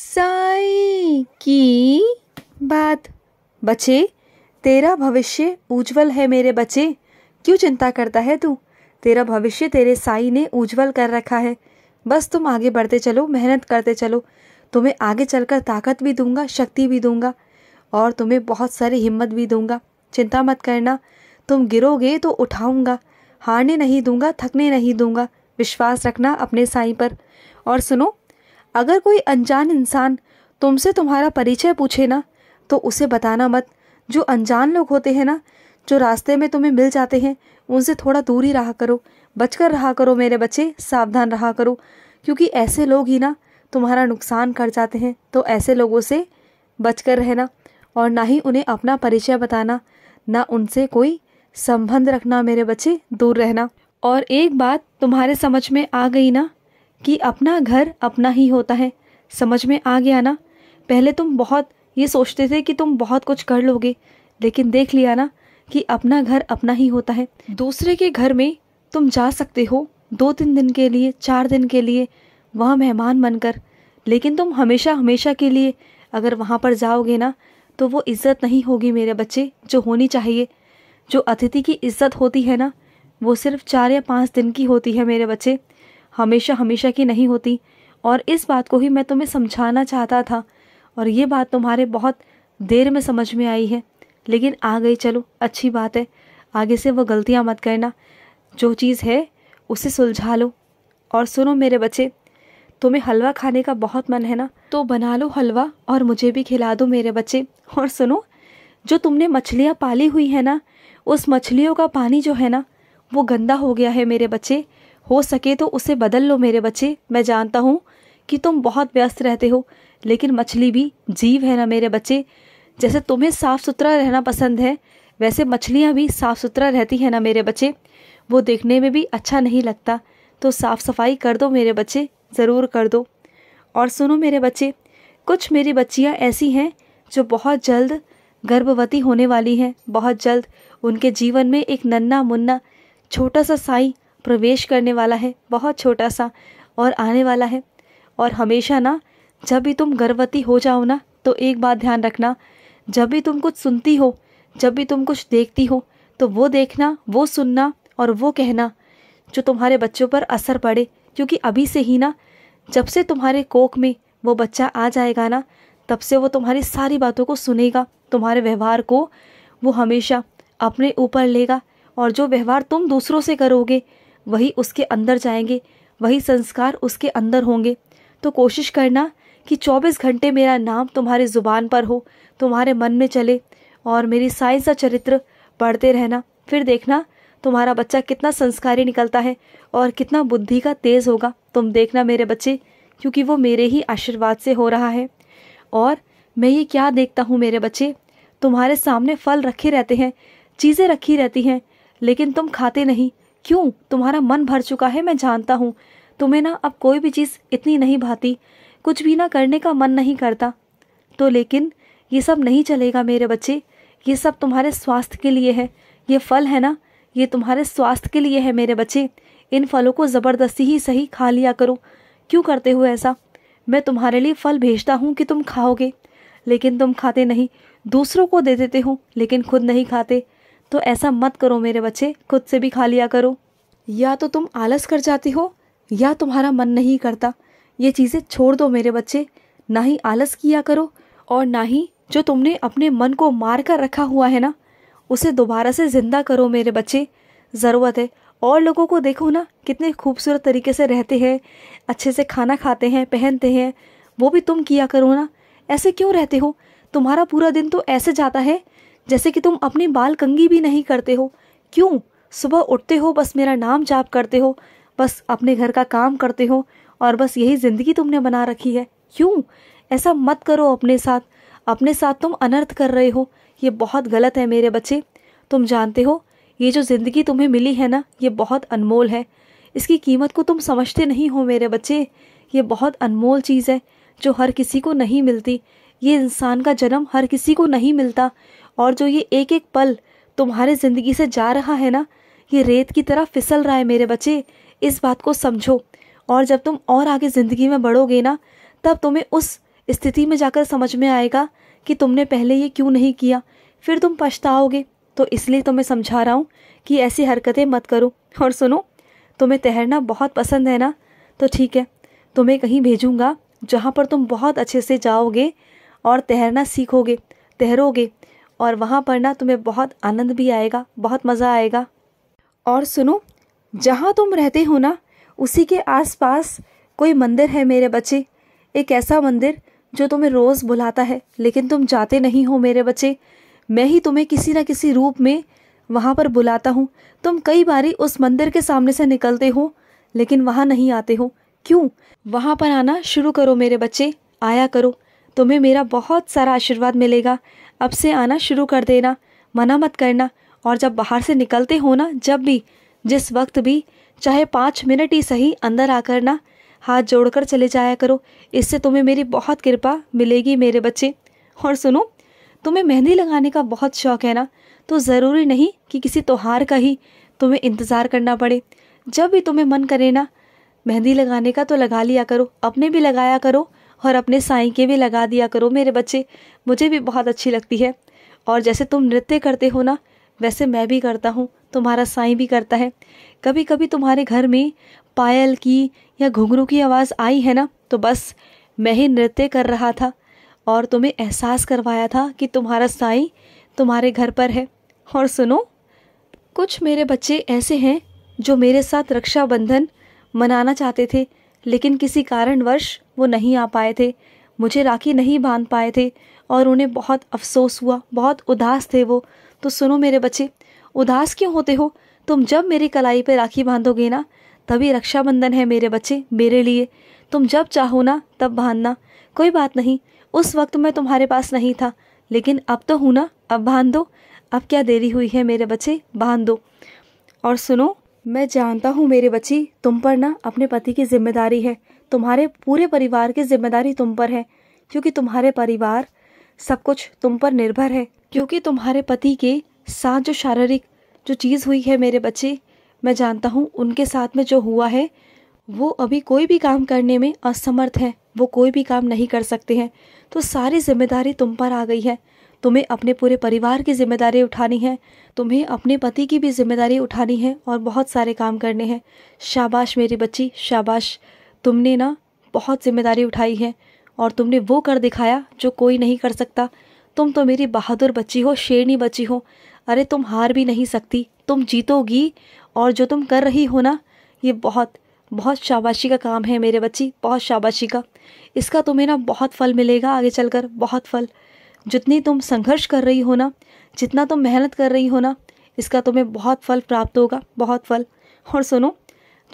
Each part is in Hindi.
साई की बात बच्चे तेरा भविष्य उज्जवल है मेरे बच्चे क्यों चिंता करता है तू तेरा भविष्य तेरे साई ने उज्जवल कर रखा है बस तुम आगे बढ़ते चलो मेहनत करते चलो तुम्हें आगे चलकर ताकत भी दूंगा शक्ति भी दूंगा और तुम्हें बहुत सारी हिम्मत भी दूंगा चिंता मत करना तुम गिरोगे तो उठाऊंगा हारने नहीं दूंगा थकने नहीं दूंगा विश्वास रखना अपने साई पर और सुनो अगर कोई अनजान इंसान तुमसे तुम्हारा परिचय पूछे ना तो उसे बताना मत जो अनजान लोग होते हैं ना जो रास्ते में तुम्हें मिल जाते हैं उनसे थोड़ा दूर ही रहा करो बचकर रहा करो मेरे बच्चे सावधान रहा करो क्योंकि ऐसे लोग ही ना तुम्हारा नुकसान कर जाते हैं तो ऐसे लोगों से बच कर रहना और ना ही उन्हें अपना परिचय बताना ना उनसे कोई संबंध रखना मेरे बच्चे दूर रहना और एक बात तुम्हारे समझ में आ गई ना कि अपना घर अपना ही होता है समझ में आ गया ना पहले तुम बहुत ये सोचते थे कि तुम बहुत कुछ कर लोगे लेकिन देख लिया ना कि अपना घर अपना ही होता है दूसरे के घर में तुम जा सकते हो दो तीन दिन के लिए चार दिन के लिए वहाँ मेहमान बनकर लेकिन तुम हमेशा हमेशा के लिए अगर वहाँ पर जाओगे ना तो वो इज़्ज़त नहीं होगी मेरे बच्चे जो होनी चाहिए जो अतिथि की इज्जत होती है ना वो सिर्फ चार या पाँच दिन की होती है मेरे बच्चे हमेशा हमेशा की नहीं होती और इस बात को ही मैं तुम्हें समझाना चाहता था और ये बात तुम्हारे बहुत देर में समझ में आई है लेकिन आ गई चलो अच्छी बात है आगे से वो गलतियाँ मत करना जो चीज़ है उसे सुलझा लो और सुनो मेरे बच्चे तुम्हें हलवा खाने का बहुत मन है ना तो बना लो हलवा और मुझे भी खिला दो मेरे बच्चे और सुनो जो तुमने मछलियाँ पाली हुई है ना उस मछलियों का पानी जो है ना वो गंदा हो गया है मेरे बच्चे हो सके तो उसे बदल लो मेरे बच्चे मैं जानता हूँ कि तुम बहुत व्यस्त रहते हो लेकिन मछली भी जीव है ना मेरे बच्चे जैसे तुम्हें साफ़ सुथरा रहना पसंद है वैसे मछलियाँ भी साफ़ सुथरा रहती हैं ना मेरे बच्चे वो देखने में भी अच्छा नहीं लगता तो साफ़ सफाई कर दो मेरे बच्चे ज़रूर कर दो और सुनो मेरे बच्चे कुछ मेरी बच्चियाँ ऐसी हैं जो बहुत जल्द गर्भवती होने वाली हैं बहुत जल्द उनके जीवन में एक नन्ना मुन्ना छोटा सा साई प्रवेश करने वाला है बहुत छोटा सा और आने वाला है और हमेशा ना जब भी तुम गर्भवती हो जाओ ना तो एक बात ध्यान रखना जब भी तुम कुछ सुनती हो जब भी तुम कुछ देखती हो तो वो देखना वो सुनना और वो कहना जो तुम्हारे बच्चों पर असर पड़े क्योंकि अभी से ही ना जब से तुम्हारे कोख में वो बच्चा आ जाएगा ना तब से वो तुम्हारी सारी बातों को सुनेगा तुम्हारे व्यवहार को वो हमेशा अपने ऊपर लेगा और जो व्यवहार तुम दूसरों से करोगे वही उसके अंदर जाएंगे वही संस्कार उसके अंदर होंगे तो कोशिश करना कि 24 घंटे मेरा नाम तुम्हारे ज़ुबान पर हो तुम्हारे मन में चले और मेरी साइंस का चरित्र पढ़ते रहना फिर देखना तुम्हारा बच्चा कितना संस्कारी निकलता है और कितना बुद्धि का तेज़ होगा तुम देखना मेरे बच्चे क्योंकि वो मेरे ही आशीर्वाद से हो रहा है और मैं ये क्या देखता हूँ मेरे बच्चे तुम्हारे सामने फल रखे रहते हैं चीज़ें रखी रहती हैं लेकिन तुम खाते नहीं क्यों तुम्हारा मन भर चुका है मैं जानता हूँ तुम्हें ना अब कोई भी चीज़ इतनी नहीं भाती कुछ भी ना करने का मन नहीं करता तो लेकिन ये सब नहीं चलेगा मेरे बच्चे ये सब तुम्हारे स्वास्थ्य के लिए है ये फल है ना ये तुम्हारे स्वास्थ्य के लिए है मेरे बच्चे इन फलों को ज़बरदस्ती ही सही खा लिया करो क्यों करते हो ऐसा मैं तुम्हारे लिए फल भेजता हूँ कि तुम खाओगे लेकिन तुम खाते नहीं दूसरों को दे देते हो लेकिन खुद नहीं खाते तो ऐसा मत करो मेरे बच्चे खुद से भी खा लिया करो या तो तुम आलस कर जाती हो या तुम्हारा मन नहीं करता ये चीज़ें छोड़ दो मेरे बच्चे ना ही आलस किया करो और ना ही जो तुमने अपने मन को मार कर रखा हुआ है ना उसे दोबारा से ज़िंदा करो मेरे बच्चे ज़रूरत है और लोगों को देखो ना कितने खूबसूरत तरीके से रहते हैं अच्छे से खाना खाते हैं पहनते हैं वो भी तुम किया करो ना ऐसे क्यों रहते हो तुम्हारा पूरा दिन तो ऐसे जाता है जैसे कि तुम अपने बाल कंगी भी नहीं करते हो क्यों सुबह उठते हो बस मेरा नाम जाप करते हो बस अपने घर का काम करते हो और बस यही ज़िंदगी तुमने बना रखी है क्यों ऐसा मत करो अपने साथ अपने साथ तुम अनर्थ कर रहे हो ये बहुत गलत है मेरे बच्चे तुम जानते हो ये जो ज़िंदगी तुम्हें मिली है ना ये बहुत अनमोल है इसकी कीमत को तुम समझते नहीं हो मेरे बच्चे ये बहुत अनमोल चीज़ है जो हर किसी को नहीं मिलती ये इंसान का जन्म हर किसी को नहीं मिलता और जो ये एक एक पल तुम्हारे ज़िंदगी से जा रहा है ना ये रेत की तरह फिसल रहा है मेरे बच्चे इस बात को समझो और जब तुम और आगे ज़िंदगी में बढ़ोगे ना तब तुम्हें उस स्थिति में जाकर समझ में आएगा कि तुमने पहले ये क्यों नहीं किया फिर तुम पछताओगे तो इसलिए तुम्हें तो समझा रहा हूँ कि ऐसी हरकतें मत करो और सुनो तुम्हें तैरना बहुत पसंद है ना तो ठीक है तुम्हें कहीं भेजूँगा जहाँ पर तुम बहुत अच्छे से जाओगे और तैरना सीखोगे तैरोगे और वहाँ पर ना तुम्हें बहुत आनंद भी आएगा बहुत मज़ा आएगा और सुनो जहाँ तुम रहते हो ना उसी के आसपास कोई मंदिर है मेरे बच्चे एक ऐसा मंदिर जो तुम्हें रोज़ बुलाता है लेकिन तुम जाते नहीं हो मेरे बच्चे मैं ही तुम्हें किसी न किसी रूप में वहाँ पर बुलाता हूँ तुम कई बारी उस मंदिर के सामने से निकलते हो लेकिन वहाँ नहीं आते हो क्यों वहाँ पर आना शुरू करो मेरे बच्चे आया करो तुम्हें मेरा बहुत सारा आशीर्वाद मिलेगा अब से आना शुरू कर देना मना मत करना और जब बाहर से निकलते हो ना जब भी जिस वक्त भी चाहे पाँच मिनट ही सही अंदर आकर ना हाथ जोड़कर चले जाया करो इससे तुम्हें मेरी बहुत कृपा मिलेगी मेरे बच्चे और सुनो तुम्हें मेहंदी लगाने का बहुत शौक है ना तो ज़रूरी नहीं कि किसी त्यौहार का ही तुम्हें इंतज़ार करना पड़े जब भी तुम्हें मन करे ना मेहंदी लगाने का तो लगा लिया करो अपने भी लगाया करो और अपने साई के भी लगा दिया करो मेरे बच्चे मुझे भी बहुत अच्छी लगती है और जैसे तुम नृत्य करते हो ना वैसे मैं भी करता हूँ तुम्हारा साई भी करता है कभी कभी तुम्हारे घर में पायल की या घुघरू की आवाज़ आई है ना तो बस मैं ही नृत्य कर रहा था और तुम्हें एहसास करवाया था कि तुम्हारा साई तुम्हारे घर पर है और सुनो कुछ मेरे बच्चे ऐसे हैं जो मेरे साथ रक्षाबंधन मनाना चाहते थे लेकिन किसी कारणवश वो नहीं आ पाए थे मुझे राखी नहीं बांध पाए थे और उन्हें बहुत अफसोस हुआ बहुत उदास थे वो तो सुनो मेरे बच्चे उदास क्यों होते हो तुम जब मेरी कलाई पर राखी बांधोगे ना तभी रक्षाबंधन है मेरे बच्चे मेरे लिए तुम जब चाहो ना तब बांधना कोई बात नहीं उस वक्त मैं तुम्हारे पास नहीं था लेकिन अब तो हूँ ना अब बांध दो अब क्या देरी हुई है मेरे बच्चे बांध दो और सुनो मैं जानता हूँ मेरी बच्ची तुम पर ना अपने पति की जिम्मेदारी है तुम्हारे पूरे परिवार की जिम्मेदारी तुम पर है क्योंकि तुम्हारे परिवार सब कुछ तुम पर निर्भर है क्योंकि तुम्हारे पति के साथ जो शारीरिक जो चीज़ हुई है मेरे बच्चे मैं जानता हूँ उनके साथ में जो हुआ है वो अभी कोई भी काम करने में असमर्थ है वो कोई भी काम नहीं कर सकते हैं तो सारी जिम्मेदारी तुम पर आ गई है तुम्हें अपने पूरे परिवार की जिम्मेदारी उठानी है तुम्हें अपने पति की भी जिम्मेदारी उठानी है और बहुत सारे काम करने हैं शाबाश मेरी बच्ची शाबाश तुमने ना बहुत जिम्मेदारी उठाई है और तुमने वो कर दिखाया जो कोई नहीं कर सकता तुम तो मेरी बहादुर बच्ची हो शेरनी बच्ची हो अरे तुम हार भी नहीं सकती तुम जीतोगी और जो तुम कर रही हो ना ये बहुत बहुत शाबाशी का काम है मेरे बच्ची बहुत शाबाशी का इसका तुम्हें ना बहुत फल मिलेगा आगे चलकर बहुत फल जितनी तुम संघर्ष कर रही हो ना जितना तुम मेहनत कर रही हो ना इसका तुम्हें बहुत फल प्राप्त होगा बहुत फल और सुनो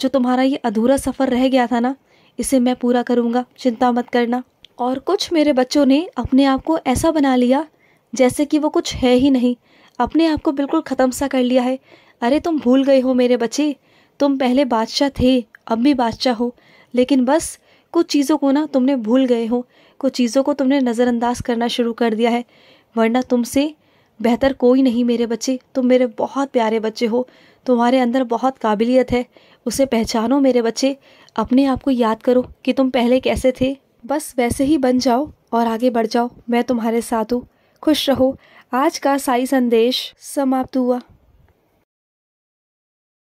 जो तुम्हारा ये अधूरा सफ़र रह गया था ना इसे मैं पूरा करूँगा चिंता मत करना और कुछ मेरे बच्चों ने अपने आप को ऐसा बना लिया जैसे कि वो कुछ है ही नहीं अपने आप को बिल्कुल ख़त्म सा कर लिया है अरे तुम भूल गए हो मेरे बच्चे तुम पहले बादशाह थे अब भी बादशाह हो लेकिन बस कुछ चीज़ों को ना तुमने भूल गए हो कुछ चीज़ों को तुमने नज़रअंदाज करना शुरू कर दिया है वरना तुमसे बेहतर कोई नहीं मेरे बच्चे तुम मेरे बहुत प्यारे बच्चे हो तुम्हारे अंदर बहुत काबिलियत है उसे पहचानो मेरे बच्चे अपने आप को याद करो कि तुम पहले कैसे थे बस वैसे ही बन जाओ और आगे बढ़ जाओ मैं तुम्हारे साथ हूँ खुश रहो आज का साई संदेश समाप्त हुआ